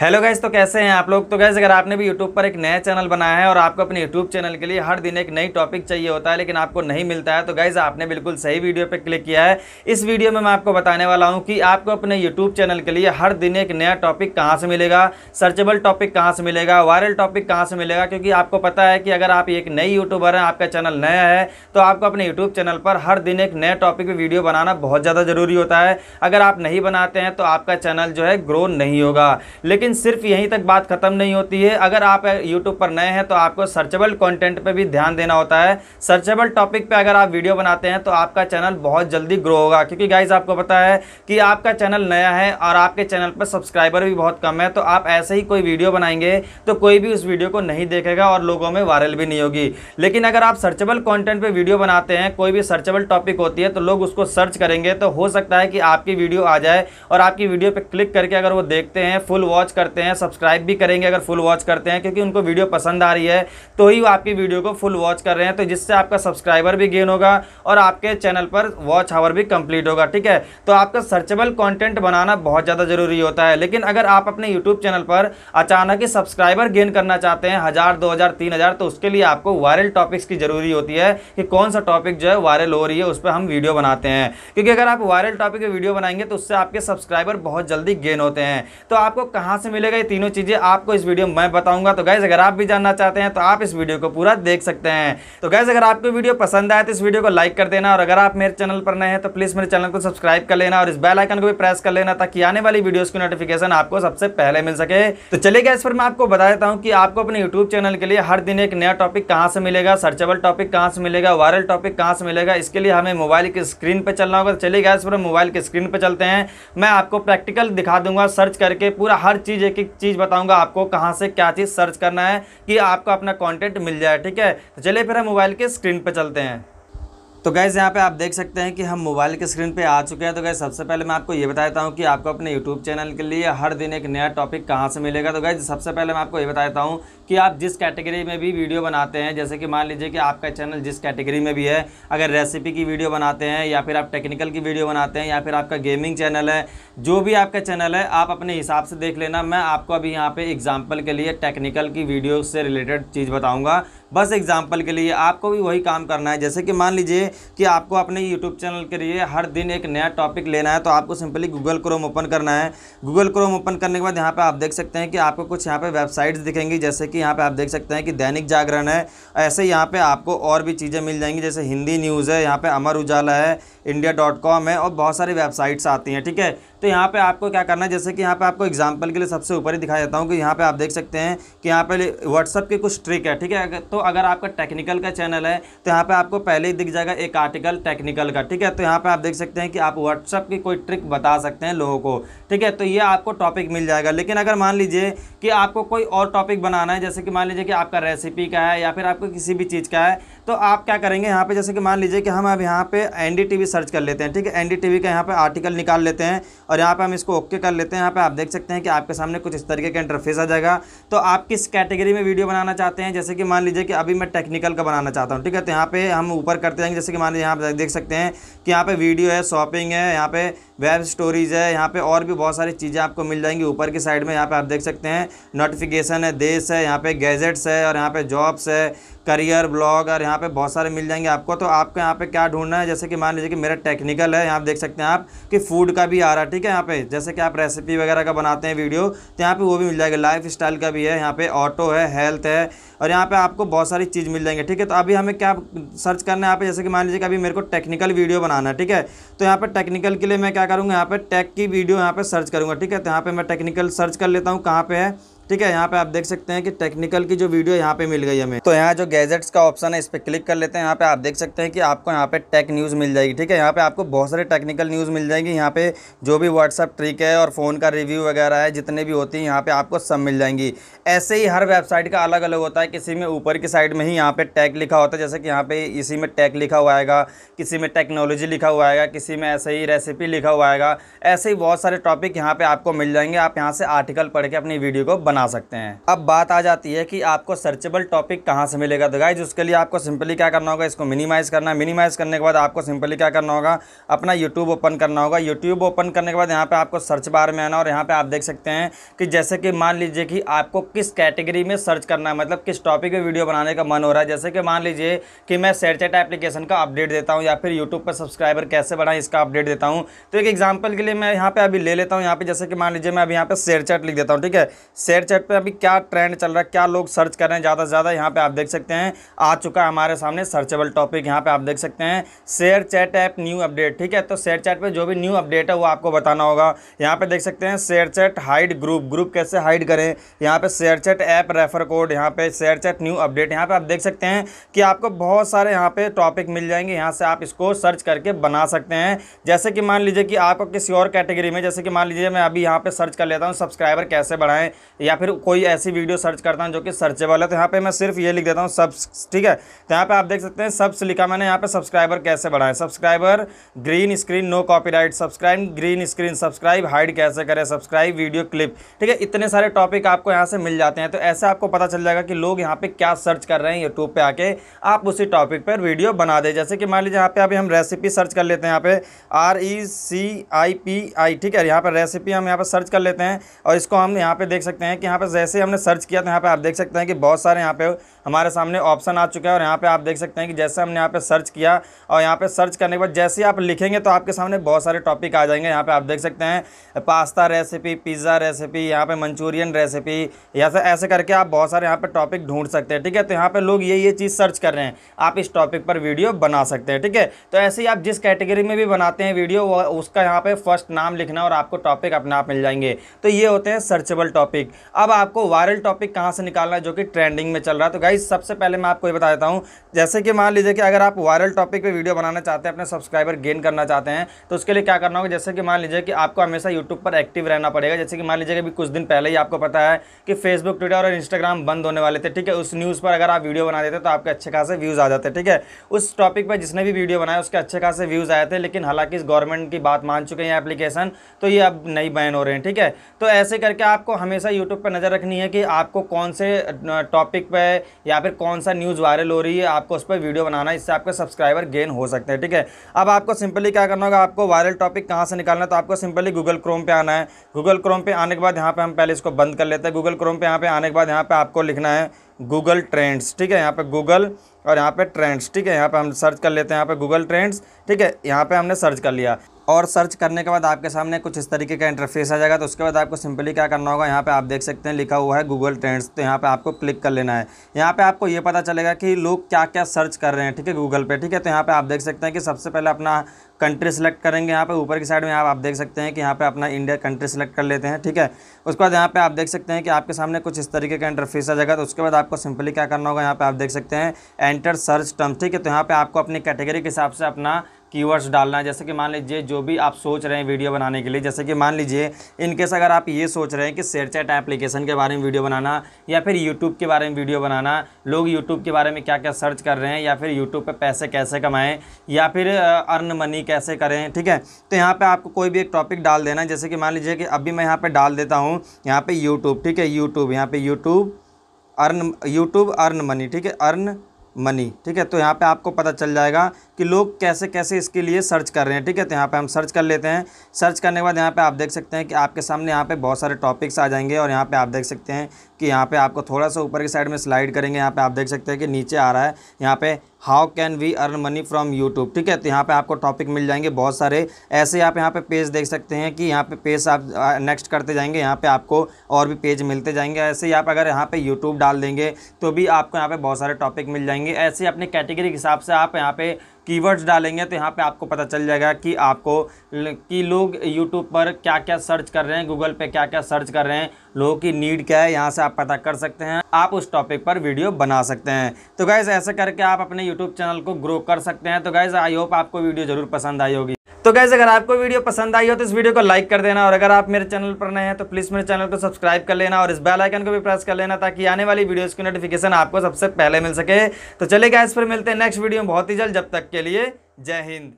hello guys तो कैसे हैं आप लोग तो गैस अगर आपने भी यूट्यूब पर एक नया चैनल बनाया है और आपको अपने यूट्यूब चैनल के लिए हर दिन एक नई टॉपिक चाहिए होता है लेकिन आपको नहीं मिलता है तो गैस आपने बिल्कुल सही वीडियो पर क्लिक किया है इस वीडियो में मैं आपको बताने वाला हूं कि आपको अपने यूट्यूब चैनल के लिए हर दिन एक नया टॉपिक कहाँ से मिलेगा सर्चेबल टॉपिक कहाँ से मिलेगा वायरल टॉपिक कहाँ से मिलेगा क्योंकि आपको पता है कि अगर आप एक नई यूट्यूबर हैं आपका चैनल नया है तो आपको अपने यूट्यूब चैनल पर हर दिन एक नए टॉपिक पर वीडियो बनाना बहुत ज़्यादा ज़रूरी होता है अगर आप नहीं बनाते हैं तो आपका चैनल जो है ग्रो नहीं होगा लेकिन लेकिन सिर्फ यहीं तक बात ख़त्म नहीं होती है अगर आप यूट्यूब पर नए हैं तो आपको सर्चेबल कंटेंट पे भी ध्यान देना होता है सर्चेबल टॉपिक पे अगर आप वीडियो बनाते हैं तो आपका चैनल बहुत जल्दी ग्रो होगा क्योंकि गाइज आपको पता है कि आपका चैनल नया है और आपके चैनल पर सब्सक्राइबर भी बहुत कम है तो आप ऐसे ही कोई वीडियो बनाएंगे तो कोई भी उस वीडियो को नहीं देखेगा और लोगों में वायरल भी नहीं होगी लेकिन अगर आप सर्चेबल कॉन्टेंट पर वीडियो बनाते हैं कोई भी सर्चेबल टॉपिक होती है तो लोग उसको सर्च करेंगे तो हो सकता है कि आपकी वीडियो आ जाए और आपकी वीडियो पर क्लिक करके अगर वो देखते हैं फुल वॉच करते हैं सब्सक्राइब भी करेंगे अगर फुल वॉच करते हैं क्योंकि उनको वीडियो पसंद आ रही है तो ही वो आपकी वीडियो को फुल वॉच कर रहे हैं तो जिससे आपका सब्सक्राइबर भी गेन होगा और आपके चैनल पर वॉच आवर भी कंप्लीट होगा ठीक है तो आपका सर्चेबल कॉन्टेंट बनाना बहुत ज़्यादा ज़रूरी होता है लेकिन अगर आप अपने यूट्यूब चैनल पर अचानक ही सब्सक्राइबर गेन करना चाहते हैं हज़ार दो हज़ार तीन हज़ार तो उसके लिए आपको वायरल टॉपिक्स की ज़रूरी होती है कि कौन सा टॉपिक जो है वायरल हो रही है उस पर हम वीडियो बनाते हैं क्योंकि अगर आप वायरल टॉपिक वीडियो बनाएंगे तो उससे आपके सब्सक्राइबर बहुत जल्दी गेन होते हैं तो आपको कहां से मिलेगा ये तीनों चीज़ें आपको इस वीडियो में मैं बताऊंगा तो गैस अगर आप भी जानना चाहते हैं तो आप इस वीडियो को पूरा देख सकते हैं तो गैस अगर आपको वीडियो पसंद आए तो इस वीडियो को लाइक कर देना और अगर आप मेरे चैनल पर नए हैं तो प्लीज़ मेरे चैनल को सब्सक्राइब कर लेना और इस बेल आइकन को भी प्रेस कर लेना ताकि आने वाली वीडियो की नोटिफिकेशन आपको सबसे पहले मिल सके तो चलिए गैस पर मैं आपको बता देता हूँ कि आपको अपने यूट्यूब चैनल के लिए हर दिन एक नया टॉपिक कहाँ से मिलेगा सर्चेबल टॉपिक कहाँ से मिलेगा वायरल टॉपिक कहाँ से मिलेगा इसके लिए हमें मोबाइल की स्क्रीन पर चलना होगा तो चलिए गैस पर मोबाइल की स्क्रीन पर चलते हैं मैं आपको प्रैक्टिकल दिखा दूंगा सर्च करके पूरा हर चीज़ चीज़ एक एक चीज़ बताऊंगा आपको कहां से क्या चीज़ सर्च करना है कि आपको अपना कंटेंट मिल जाए ठीक है तो चलिए फिर हम मोबाइल के स्क्रीन पर चलते हैं तो गैस यहाँ पे आप देख सकते हैं कि हम मोबाइल के स्क्रीन पे आ चुके हैं तो गैस सबसे पहले मैं आपको ये बता देता हूँ कि आपको अपने यूट्यूब चैनल के लिए हर दिन एक नया टॉपिक कहाँ से मिलेगा तो गैस सबसे पहले मैं आपको ये बता देता हूँ कि आप जिस कैटेगरी में भी वीडियो बनाते हैं जैसे कि मान लीजिए कि आपका चैनल जिस कैटेगरी में भी है अगर रेसिपी की वीडियो बनाते हैं या फिर आप टेक्निकल की वीडियो बनाते हैं या फिर आपका गेमिंग चैनल है जो भी आपका चैनल है आप अपने हिसाब से देख लेना मैं आपको अभी यहाँ पर एग्जाम्पल के लिए टेक्निकल की वीडियो से रिलेटेड चीज़ बताऊँगा बस एग्जाम्पल के लिए आपको भी वही काम करना है जैसे कि मान लीजिए कि आपको अपने यूट्यूब चैनल के लिए हर दिन एक नया टॉपिक लेना है तो आपको सिंपली गूगल क्रोम ओपन करना है गूगल क्रोम ओपन करने के बाद यहाँ पर आप देख सकते हैं कि आपको कुछ यहाँ पर वेबसाइट्स दिखेंगी जैसे कि यहाँ पे आप देख सकते हैं कि दैनिक जागरण है ऐसे यहाँ पे आपको और भी चीज़ें मिल जाएंगी जैसे हिंदी न्यूज़ है यहाँ पे अमर उजाला है इंडिया डॉट कॉम है और बहुत सारी वेबसाइट्स आती हैं ठीक है तो यहाँ पे आपको क्या करना है जैसे कि यहाँ पे आपको एग्जांपल के लिए सबसे ऊपर ही दिखाया जाता हूँ कि यहाँ पे आप देख सकते हैं कि यहाँ पे व्हाट्सअप की कुछ ट्रिक है ठीक है तो अगर आपका टेक्निकल का चैनल है तो यहाँ पर आपको पहले ही दिख जाएगा एक आर्टिकल टेक्निकल का ठीक है तो यहाँ पर आप देख सकते हैं कि आप व्हाट्सअप की कोई ट्रिक बता सकते हैं लोगों को ठीक है तो ये आपको टॉपिक मिल जाएगा लेकिन अगर मान लीजिए कि आपको कोई और टॉपिक बनाना है जैसे कि मान लीजिए कि आपका रेसिपी का है या फिर आपको किसी भी चीज़ का है तो आप क्या करेंगे यहाँ पे जैसे कि मान लीजिए कि हम अब यहाँ पे एनडीटीवी सर्च कर लेते हैं ठीक है एनडीटीवी का यहाँ पे आर्टिकल निकाल लेते हैं और यहाँ पे हम इसको ओके कर लेते हैं यहाँ पे आप देख सकते हैं कि आपके सामने कुछ इस तरीके का इंटरफेस आ जाएगा तो आप किस कैटेगरी में वीडियो बनाना चाहते हैं जैसे कि मान लीजिए कि अभी मैं टेक्निकल का बनाना चाहता हूँ ठीक है तो यहाँ पर हम ऊपर करते जाएंगे जैसे कि मान लीजिए यहाँ देख सकते हैं कि यहाँ पर वीडियो है शॉपिंग है यहाँ पर वेब स्टोरीज है यहाँ पे और भी बहुत सारी चीज़ें आपको मिल जाएंगी ऊपर की साइड में यहाँ पे आप देख सकते हैं नोटिफिकेशन है देश है यहाँ पे गैजेट्स है और यहाँ पे जॉब्स है करियर ब्लॉग और यहाँ पे बहुत सारे मिल जाएंगे आपको तो आपको यहाँ पे क्या ढूंढना है जैसे कि मान लीजिए कि मेरा टेक्निकल है यहाँ देख सकते हैं आप कि फूड का भी आ रहा है ठीक है यहाँ पे जैसे कि आप रेसिपी वगैरह का बनाते हैं वीडियो तो यहाँ पे वो भी मिल जाएगा लाइफ स्टाइल का भी है यहाँ पे ऑटो है हेल्थ है और यहाँ पे आपको बहुत सारी चीज़ मिल जाएंगे ठीक है तो अभी हमें क्या सर्च करना है यहाँ पे जैसे कि मान लीजिए कि अभी मेरे को टेक्निकल वीडियो बनाना है ठीक है तो यहाँ पर टेक्निकल के लिए मैं क्या क्या करूँगा यहाँ पर टेक की वीडियो यहाँ पर सर्च करूँगा ठीक है तो यहाँ पर मैं टेक्निकल सर्च कर लेता हूँ कहाँ पर है ठीक है यहाँ पे आप देख सकते हैं कि टेक्निकल की जो वीडियो यहाँ पे मिल गई हमें तो यहाँ जो गैजेट्स का ऑप्शन है इस पर क्लिक कर लेते हैं यहाँ पे आप देख सकते हैं कि आपको यहाँ पे टेक न्यूज़ मिल जाएगी ठीक है यहाँ पे आपको बहुत सारे टेक्निकल न्यूज़ मिल जाएंगी यहाँ पे जो भी व्हाट्सअप ट्रिक है और फ़ोन का रिव्यू वगैरह है जितने भी होती हैं यहाँ पर आपको सब मिल जाएंगी ऐसे ही हर वेबसाइट का अलग अलग होता है किसी में ऊपर की साइड में ही यहाँ पर टैग लिखा होता है जैसे कि यहाँ पर इसी में टैग लिखा हुआ आएगा किसी में टेक्नोलॉजी लिखा हुआ आएगा किसी में ऐसे ही रेसिपी लिखा हुआ आएगा ऐसे ही बहुत सारे टॉपिक यहाँ पर आपको मिल जाएंगे आप यहाँ से आर्टिकल पढ़ के अपनी वीडियो को बना सकते हैं अब बात आ जाती है कि आपको सर्चेबल टॉपिक कहाँ से मिलेगा तो गाइज उसके लिए आपको सिंपली क्या करना होगा इसको मिनिमाइज़ करना है मिनिमाइज़ करने के बाद आपको सिंपली क्या करना होगा अपना यूट्यूब ओपन करना होगा यूट्यूब ओपन करने के बाद यहाँ पर आपको सर्च बार में आना और यहाँ पर आप देख सकते हैं कि जैसे कि मान लीजिए कि आपको किस कैटेगरी में सर्च करना है मतलब किस टॉपिक में वीडियो बनाने का मन हो रहा है जैसे कि मान लीजिए कि मैं सेरचेट एप्लीकेशन का अपडेट देता हूँ या फिर यूट्यूब पर सब्सक्राइबर कैसे बढ़ाएं इसका अपडेट देता हूँ तो एक एग्जाम्पल के लिए मैं यहाँ पर अभी ले लेता हूँ यहाँ पर जैसे कि मान लीजिए मैं अभी यहाँ पर सेरचेट लिख देता हूँ ठीक है शेयर शेयर चैट पे अभी क्या ट्रेंड चल रहा है क्या लोग सर्च कर रहे हैं ज़्यादा से ज़्यादा यहाँ पे आप देख सकते हैं आ चुका है हमारे सामने सर्चेबल टॉपिक यहाँ पे आप देख सकते हैं share chat app new update ठीक है तो शेयर चैट पे जो भी न्यू अपडेट है वो आपको बताना होगा यहाँ पर देख सकते हैं share chat hide group group कैसे हाइड करें यहाँ पर share chat app refer code यहाँ पर शेयर चैट न्यू अपडेट यहाँ पर आप देख सकते हैं कि आपको बहुत सारे यहाँ पर टॉपिक मिल जाएंगे यहाँ से आप इसको सर्च करके बना सकते हैं जैसे कि मान लीजिए कि आपको किसी और कैटेगरी में जैसे कि मान लीजिए मैं अभी यहाँ पर सर्च कर लेता हूँ सब्सक्राइबर कैसे बढ़ाएं या या फिर कोई ऐसी वीडियो सर्च करता हूँ जो कि सर्चेबल है तो यहाँ पे मैं सिर्फ ये लिख देता हूँ सब्स ठीक है तो यहाँ पे आप देख सकते हैं सब्स लिखा मैंने यहाँ पे सब्सक्राइबर कैसे बढ़ाएं subscriber green screen no copy subscribe green screen subscribe hide कैसे करें सब्सक्राइब वीडियो क्लिप ठीक है इतने सारे टॉपिक आपको यहाँ से मिल जाते हैं तो ऐसे आपको पता चल जाएगा कि लोग यहाँ पर क्या सर्च कर रहे हैं यूट्यूब पर आके आप उसी टॉपिक पर वीडियो बना दें जैसे कि मान लीजिए यहाँ पर अभी हम रेसिपी सर्च कर लेते हैं यहाँ पे R E C I P I ठीक है यहाँ पर रेसिपी हम यहाँ पर सर्च कर लेते हैं और इसको हम यहाँ पर देख सकते हैं कि यहाँ पे जैसे हमने सर्च किया तो यहाँ पे आप देख सकते हैं कि बहुत सारे यहाँ पे हमारे सामने ऑप्शन आ चुका है और यहाँ पे आप देख सकते हैं कि जैसे हमने यहाँ पे सर्च किया और यहाँ पे सर्च करने के बाद जैसे आप लिखेंगे तो आपके सामने बहुत सारे टॉपिक आ जाएंगे यहाँ पे आप देख सकते हैं पास्ता रेसिपी पिज़्ज़ा रेसिपी यहाँ पे मंचूरियन रेसिपी या फिर ऐसे करके आप बहुत सारे यहाँ पे टॉपिक ढूंढ सकते हैं ठीक है तो यहाँ पर लोग ये ये चीज़ सर्च कर रहे हैं आप इस टॉपिक पर वीडियो बना सकते हैं ठीक है तो ऐसे ही आप जिस कैटेगरी में भी बनाते हैं वीडियो उसका यहाँ पर फर्स्ट नाम लिखना और आपको टॉपिक अपने आप मिल जाएंगे तो ये होते हैं सर्चेबल टॉपिक अब आपको वायरल टॉपिक कहाँ से निकालना है जो कि ट्रेंडिंग में चल रहा है तो गाइज सबसे पहले मैं आपको ये बता देता हूँ जैसे कि मान लीजिए कि अगर आप वायरल टॉपिक पर वीडियो बनाना चाहते हैं अपने सब्सक्राइबर गेन करना चाहते हैं तो उसके लिए क्या करना होगा जैसे कि मान लीजिए कि आपको हमेशा यूट्यूब पर एक्टिव रहना पड़ेगा जैसे कि मान लीजिए अभी कुछ दिन पहले ही आपको पता है कि फेसबुक ट्विटर और इंस्टाग्राम बंद होने वाले थे ठीक है उस न्यूज़ पर अगर आप वीडियो बना देते तो आपके अच्छे खासे व्यूज़ आ जाते ठीक है उस टॉपिक पर जिसने भी वीडियो बनाया उसके अच्छे खासे व्यूज़ आए थे लेकिन हालांकि इस गवर्नमेंट की बात मान चुके हैं एप्लीकेशन तो ये अब नहीं बैन हो रहे हैं ठीक है तो ऐसे करके आपको हमेशा यूट्यूब पर नज़र रखनी है कि आपको कौन से टॉपिक पे या फिर कौन सा न्यूज़ वायरल हो रही है आपको उस पर वीडियो बनाना है इससे आपके सब्सक्राइबर गेन हो सकते हैं ठीक है अब आपको सिंपली क्या करना होगा आपको वायरल टॉपिक कहाँ से निकालना है तो आपको सिंपली गूगल क्रोम पर आना है गूगल क्रोम पर आने के बाद यहाँ पर हम पहले इसको बंद कर लेते हैं गूगल क्रोम पर यहाँ पर आने के बाद यहाँ पर आपको लिखना है गूगल ट्रेंड्स ठीक है यहाँ पर गूगल और यहाँ पे ट्रेंड्स ठीक है यहाँ पे हम सर्च कर लेते हैं यहाँ पे गूगल ट्रेंड्स ठीक है यहाँ पे हमने सर्च कर लिया और सर्च करने के बाद आपके सामने कुछ इस तरीके का इंटरफेस आ जाएगा तो उसके बाद आपको सिंपली क्या करना होगा यहाँ पे आप देख सकते हैं लिखा हुआ है गूगल ट्रेंड्स तो यहाँ पे आपको क्लिक कर लेना है यहाँ पे आपको ये पता चलेगा कि लोग क्या क्या सर्च कर रहे हैं ठीक है गूगल पे ठीक है तो यहाँ पे आप देख सकते हैं कि सबसे पहले अपना कंट्री सेलेक्ट करेंगे यहाँ पे ऊपर की साइड में आप आप देख सकते हैं कि यहाँ पे अपना इंडिया कंट्री सेलेक्ट कर लेते हैं ठीक है उसके बाद यहाँ पे आप देख सकते हैं कि आपके सामने कुछ इस तरीके का इंटरफेस आ जाएगा तो उसके बाद आपको सिंपली क्या करना होगा यहाँ पे आप देख सकते हैं एंटर सर्च टर्म ठीक है तो यहाँ पे आपको अपनी कैटेगरी के हिसाब से अपना कीवर्ड्स डालना है जैसे कि मान लीजिए जो भी आप सोच रहे हैं वीडियो बनाने के लिए जैसे कि मान लीजिए इनकेस अगर आप ये सोच रहे हैं कि शेरचैट एप्लीकेशन के बारे में वीडियो बनाना या फिर यूट्यूब के बारे में वीडियो बनाना लोग यूट्यूब के बारे में क्या क्या सर्च कर रहे हैं या फिर यूट्यूब पर पैसे कैसे कमाएँ या फिर अर्न मनी कैसे करें ठीक है तो यहाँ पर आपको कोई भी एक टॉपिक डाल देना जैसे कि मान लीजिए कि अभी मैं यहाँ पर डाल देता हूँ यहाँ पर यूट्यूब ठीक है यूट्यूब यहाँ पर YouTube earn YouTube earn money ठीक है अर्न मनी ठीक है तो यहाँ पे आपको पता चल जाएगा कि लोग कैसे कैसे इसके लिए सर्च कर रहे हैं ठीक है तो यहाँ पे हम सर्च कर लेते हैं सर्च करने के बाद यहाँ पे आप देख सकते हैं कि आपके सामने यहाँ पे बहुत सारे टॉपिक्स आ जाएंगे और यहाँ पे आप देख सकते हैं कि यहाँ पे आपको थोड़ा सा ऊपर की साइड में स्लाइड करेंगे यहाँ पे आप देख सकते हैं कि नीचे आ रहा है यहाँ पे how can we earn money from YouTube ठीक है तो यहाँ पे आपको टॉपिक मिल जाएंगे बहुत सारे ऐसे आप यहाँ पे पेज देख सकते हैं कि यहाँ पे पेज आप नेक्स्ट करते जाएंगे यहाँ पे आपको और भी पेज मिलते जाएंगे ऐसे ही आप अगर यहाँ पे यूट्यूब डाल देंगे तो भी आपको यहाँ पे बहुत सारे टॉपिक मिल जाएंगे ऐसे अपने कैटेगरी के हिसाब से आप यहाँ पे कीवर्ड्स डालेंगे तो यहाँ पे आपको पता चल जाएगा कि आपको कि लोग यूट्यूब पर क्या क्या सर्च कर रहे हैं गूगल पे क्या क्या सर्च कर रहे हैं लोगों की नीड क्या है यहाँ से आप पता कर सकते हैं आप उस टॉपिक पर वीडियो बना सकते हैं तो गाइज़ ऐसे करके आप अपने यूट्यूब चैनल को ग्रो कर सकते हैं तो गाइज आई होप आपको वीडियो ज़रूर पसंद आई होगी तो गैस अगर आपको वीडियो पसंद आई हो तो इस वीडियो को लाइक कर देना और अगर आप मेरे चैनल पर नए हैं तो प्लीज़ मेरे चैनल को सब्सक्राइब कर लेना और इस बेल आइकन को भी प्रेस कर लेना ताकि आने वाली वीडियोस की नोटिफिकेशन आपको सबसे पहले मिल सके तो चले गैस फिर मिलते हैं नेक्स्ट वीडियो में बहुत ही जल्द जब तक के लिए जय हिंद